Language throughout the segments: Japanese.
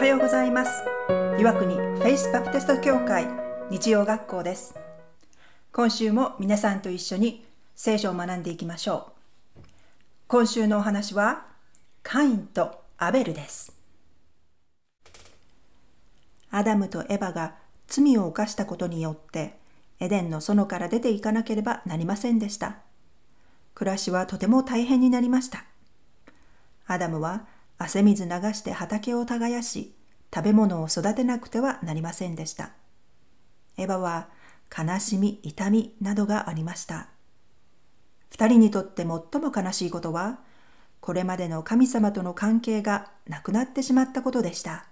はようございます岩国フェイスバプテスト教会日曜学校です今週も皆さんと一緒に聖書を学んでいきましょう今週のお話はカインとアベルですアダムとエバが罪を犯したことによってエデンの園から出ていかなければなりませんでした暮らしはとても大変になりましたアダムは汗水流して畑を耕し、食べ物を育てなくてはなりませんでした。エヴァは悲しみ、痛みなどがありました。二人にとって最も悲しいことは、これまでの神様との関係がなくなってしまったことでした。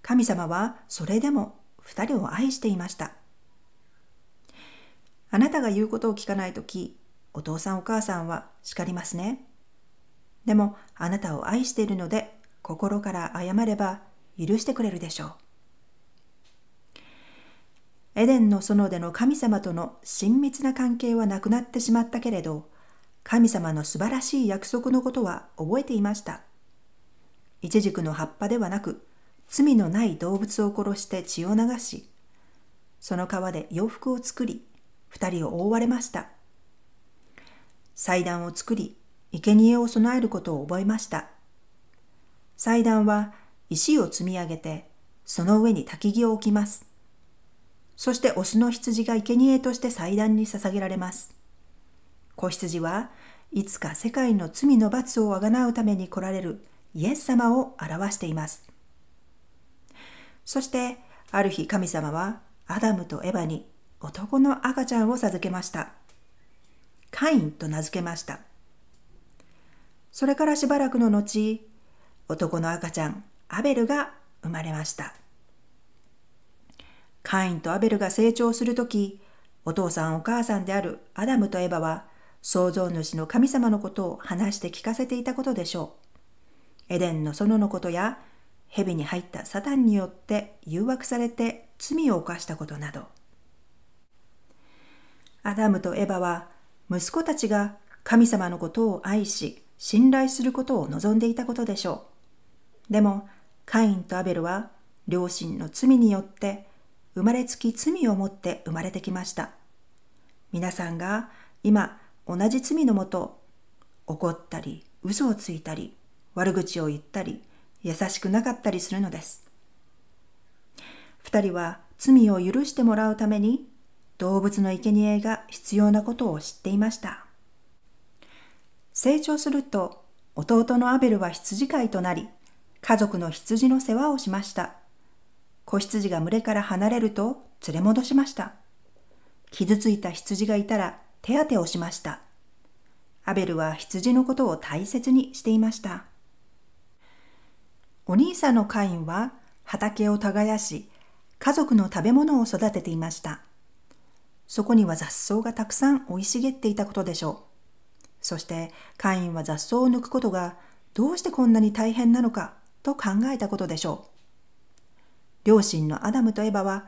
神様はそれでも二人を愛していました。あなたが言うことを聞かないとき、お父さんお母さんは叱りますね。でもあなたを愛しているので心から謝れば許してくれるでしょう。エデンの園での神様との親密な関係はなくなってしまったけれど、神様の素晴らしい約束のことは覚えていました。イチジクの葉っぱではなく、罪のない動物を殺して血を流し、その川で洋服を作り、二人を覆われました。祭壇を作り、生贄を備えることを覚えました。祭壇は石を積み上げて、その上に焚き木を置きます。そしてオスの羊が生贄として祭壇に捧げられます。子羊はいつか世界の罪の罰をあがなうために来られるイエス様を表しています。そしてある日神様はアダムとエバに男の赤ちゃんを授けました。カインと名付けました。それからしばらくの後、男の赤ちゃん、アベルが生まれました。カインとアベルが成長するとき、お父さんお母さんであるアダムとエバは、創造主の神様のことを話して聞かせていたことでしょう。エデンの園のことや、蛇に入ったサタンによって誘惑されて罪を犯したことなど。アダムとエバは、息子たちが神様のことを愛し、信頼することを望んでいたことでしょう。でも、カインとアベルは両親の罪によって生まれつき罪を持って生まれてきました。皆さんが今同じ罪のもと怒ったり嘘をついたり悪口を言ったり優しくなかったりするのです。二人は罪を許してもらうために動物の生贄が必要なことを知っていました。成長すると弟のアベルは羊飼いとなり、家族の羊の世話をしました。子羊が群れから離れると連れ戻しました。傷ついた羊がいたら手当てをしました。アベルは羊のことを大切にしていました。お兄さんのカインは畑を耕し、家族の食べ物を育てていました。そこには雑草がたくさん生い茂っていたことでしょう。そしてカインは雑草を抜くことがどうしてこんなに大変なのかと考えたことでしょう。両親のアダムとエバは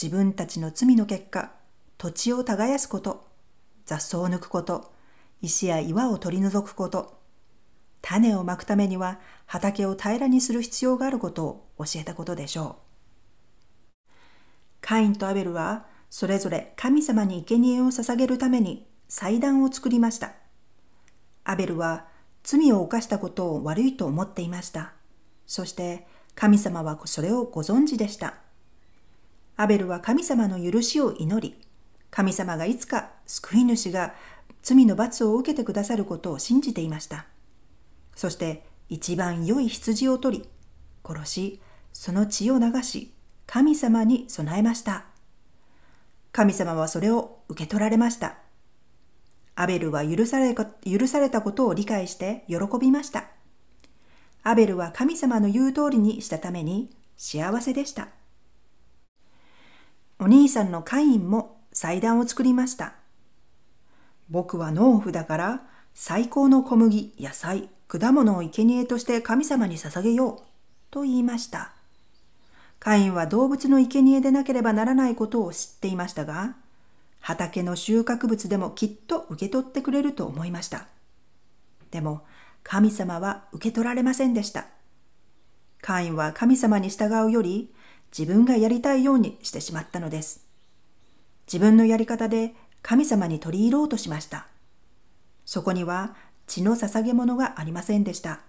自分たちの罪の結果、土地を耕すこと、雑草を抜くこと、石や岩を取り除くこと、種をまくためには畑を平らにする必要があることを教えたことでしょう。カインとアベルはそれぞれ神様に生贄を捧げるために祭壇を作りました。アベルは罪を犯したことを悪いと思っていました。そして神様はそれをご存知でした。アベルは神様の許しを祈り、神様がいつか救い主が罪の罰を受けてくださることを信じていました。そして一番良い羊を取り、殺し、その血を流し、神様に備えました。神様はそれを受け取られました。アベルは許され許されたことを理解して喜びました。アベルは神様の言う通りにしたために幸せでした。お兄さんのカインも祭壇を作りました。僕は農夫だから最高の小麦、野菜、果物を生贄として神様に捧げようと言いました。カインは動物の生贄でなければならないことを知っていましたが、畑の収穫物でもきっと受け取ってくれると思いました。でも神様は受け取られませんでした。カインは神様に従うより自分がやりたいようにしてしまったのです。自分のやり方で神様に取り入ろうとしました。そこには血の捧げ物がありませんでした。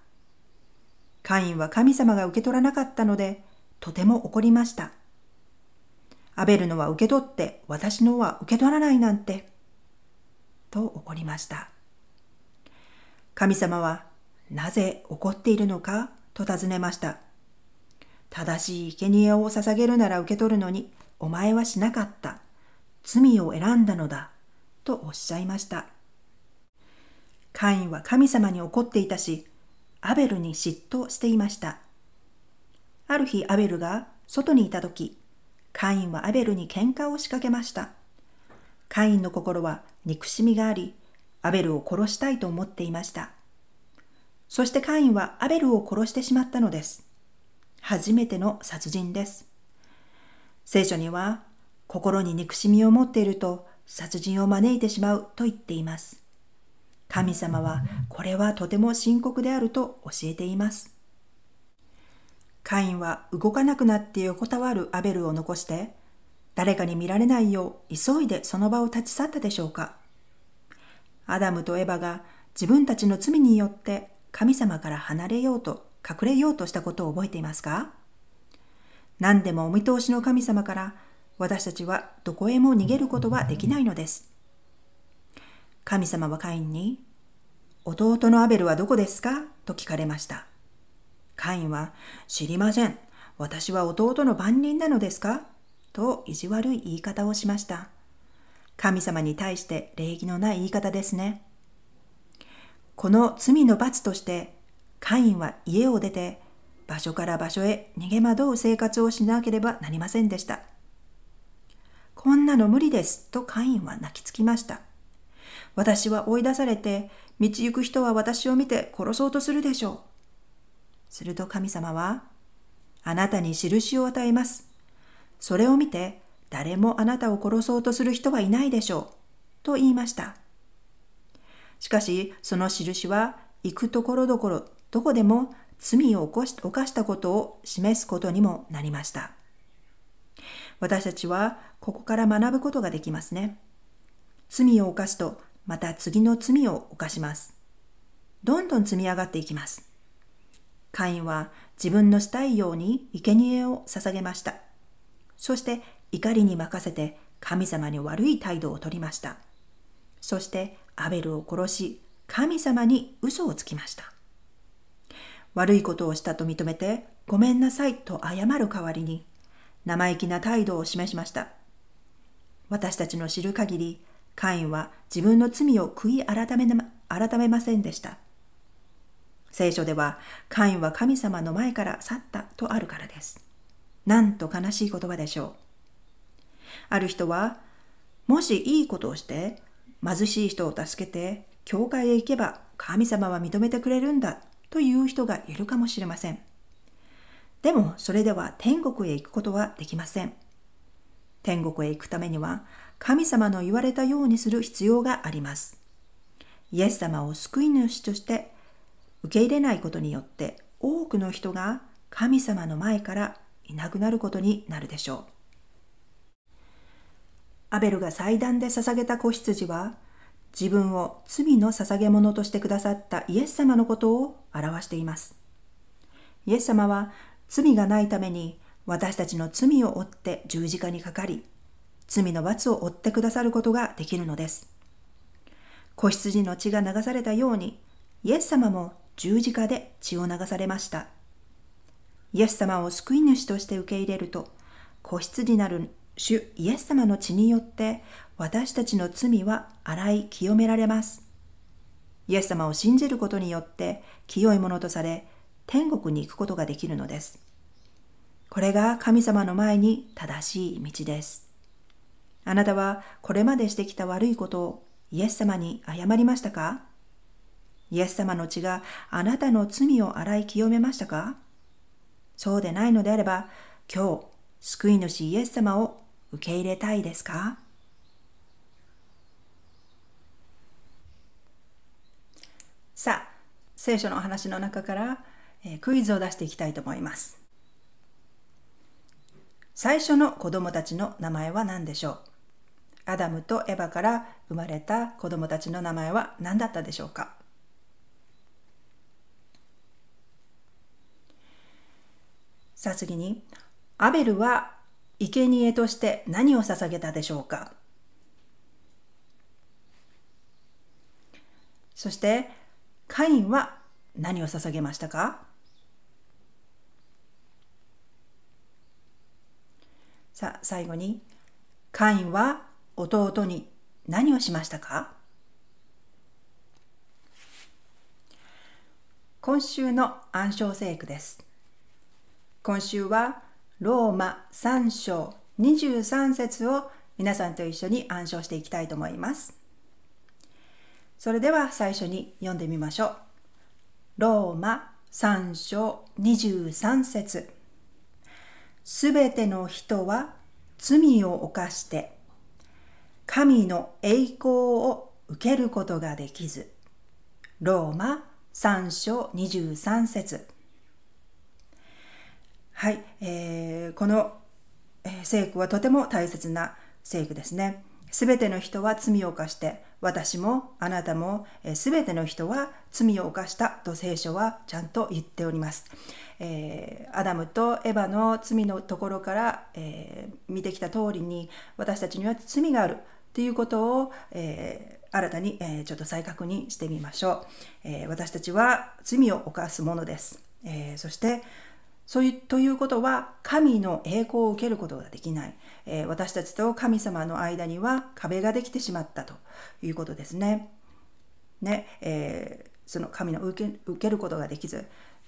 カインは神様が受け取らなかったので、とても怒りました。アベルのは受け取って、私のは受け取らないなんて。と怒りました。神様は、なぜ怒っているのかと尋ねました。正しい生贄を捧げるなら受け取るのに、お前はしなかった。罪を選んだのだ。とおっしゃいました。カインは神様に怒っていたし、アベルに嫉妬していました。ある日アベルが外にいた時、カインはアベルに喧嘩を仕掛けました。カインの心は憎しみがあり、アベルを殺したいと思っていました。そしてカインはアベルを殺してしまったのです。初めての殺人です。聖書には、心に憎しみを持っていると殺人を招いてしまうと言っています。神様はこれはとても深刻であると教えています。カインは動かなくなって横たわるアベルを残して、誰かに見られないよう急いでその場を立ち去ったでしょうか。アダムとエバが自分たちの罪によって神様から離れようと隠れようとしたことを覚えていますか何でもお見通しの神様から私たちはどこへも逃げることはできないのです。神様はカインに、弟のアベルはどこですかと聞かれました。カインは、知りません。私は弟の番人なのですかと意地悪い言い方をしました。神様に対して礼儀のない言い方ですね。この罪の罰として、カインは家を出て、場所から場所へ逃げ惑う生活をしなければなりませんでした。こんなの無理ですとカインは泣きつきました。私は追い出されて、道行く人は私を見て殺そうとするでしょう。すると神様は、あなたに印を与えます。それを見て、誰もあなたを殺そうとする人はいないでしょう。と言いました。しかし、その印は、行くところどころ、どこでも罪を犯したことを示すことにもなりました。私たちは、ここから学ぶことができますね。罪を犯すと、また次の罪を犯します。どんどん積み上がっていきます。カインは自分のしたいように生贄を捧げました。そして怒りに任せて神様に悪い態度をとりました。そしてアベルを殺し、神様に嘘をつきました。悪いことをしたと認めて、ごめんなさいと謝る代わりに、生意気な態度を示しました。私たちの知る限り、カインは自分の罪を悔い改め改めませんでした。聖書では、カインは神様の前から去ったとあるからです。なんと悲しい言葉でしょう。ある人は、もしいいことをして、貧しい人を助けて、教会へ行けば神様は認めてくれるんだという人がいるかもしれません。でも、それでは天国へ行くことはできません。天国へ行くためには、神様の言われたようにする必要があります。イエス様を救い主として受け入れないことによって多くの人が神様の前からいなくなることになるでしょう。アベルが祭壇で捧げた子羊は自分を罪の捧げ物としてくださったイエス様のことを表しています。イエス様は罪がないために私たちの罪を負って十字架にかかり、罪の罰を負ってくださることができるのです。子羊の血が流されたように、イエス様も十字架で血を流されました。イエス様を救い主として受け入れると、子羊なる主イエス様の血によって私たちの罪は洗い清められます。イエス様を信じることによって清いものとされ天国に行くことができるのです。これが神様の前に正しい道です。あなたはこれまでしてきた悪いことをイエス様に謝りましたかイエス様の血があなたの罪を洗い清めましたかそうでないのであれば、今日、救い主イエス様を受け入れたいですかさあ、聖書の話の中から、えクイズを出していきたいと思います。最初の子供たちの名前は何でしょうアダムとエバから生まれた子供たちの名前は何だったでしょうかさあ次に、アベルは生贄として何を捧げたでしょうかそして、カインは何を捧げましたかさあ最後に、カインは弟に何をしましたか今週の暗唱聖句です。今週はローマ3章23節を皆さんと一緒に暗唱していきたいと思います。それでは最初に読んでみましょう。ローマ3章23節すべての人は罪を犯して神の栄光を受けることができず。ローマ3章23節はい、えー、この聖句はとても大切な聖句ですね。すべての人は罪を犯して、私もあなたもすべての人は罪を犯したと聖書はちゃんと言っております。えー、アダムとエヴァの罪のところから、えー、見てきた通りに私たちには罪があるということを、えー、新たに、えー、ちょっと再確認してみましょう、えー、私たちは罪を犯すものです、えー、そしてそういうということは神の栄光を受けることができない、えー、私たちと神様の間には壁ができてしまったということですね。ねえー、その神の受け受けることができず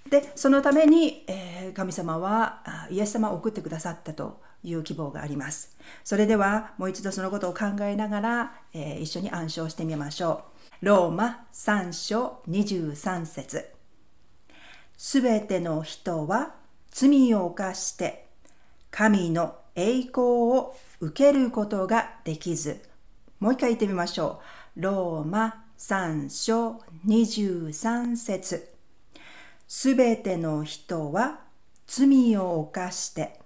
でそのために、えー、神様はイエス様を送ってくださったという希望があります。それではもう一度そのことを考えながら、え一緒に暗唱してみましょう。ローマ3章23節すべての人は罪を犯して神の栄光を受けることができず。もう一回言ってみましょう。ローマ3章23節すべての人は罪を犯して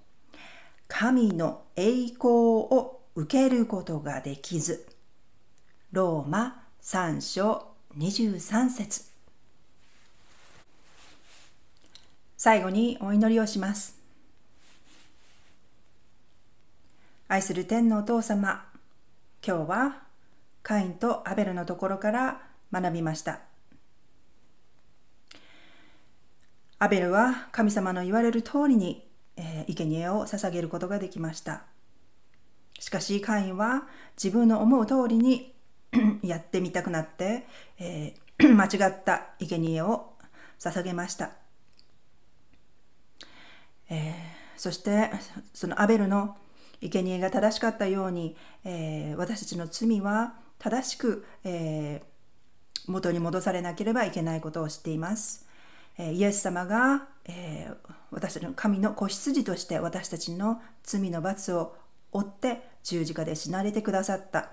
神の栄光を受けることができず。ローマ3章23節最後にお祈りをします。愛する天のお父様、今日はカインとアベルのところから学びました。アベルは神様の言われる通りに、えー、生贄を捧げることができました。しかしカインは自分の思う通りに やってみたくなって、えー、間違った生贄を捧げました。えー、そしてそのアベルの生贄が正しかったように、えー、私たちの罪は正しく、えー、元に戻されなければいけないことを知っています。えイエス様が、え私たちの神の子羊として私たちの罪の罰を負って十字架で死なれてくださった。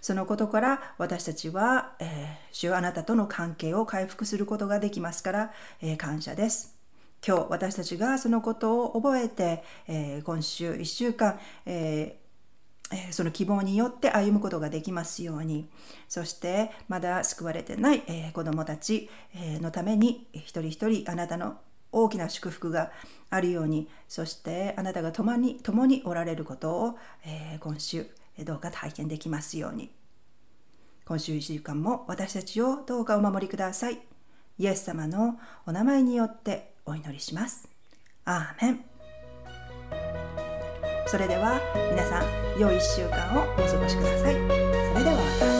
そのことから私たちは、えー、主あなたとの関係を回復することができますから、えー、感謝です。今日私たちがそのことを覚えて、えー、今週1週間、えー、その希望によって歩むことができますようにそしてまだ救われてない、え子供たちのために一人一人あなたの大きな祝福があるようにそしてあなたが共に共におられることを、え今週どうか体験できますように今週1週間も私たちをどうかお守りくださいイエス様のお名前によってお祈りします。アーメンそれでは皆さん良い1週間をお過ごしください。それではまた。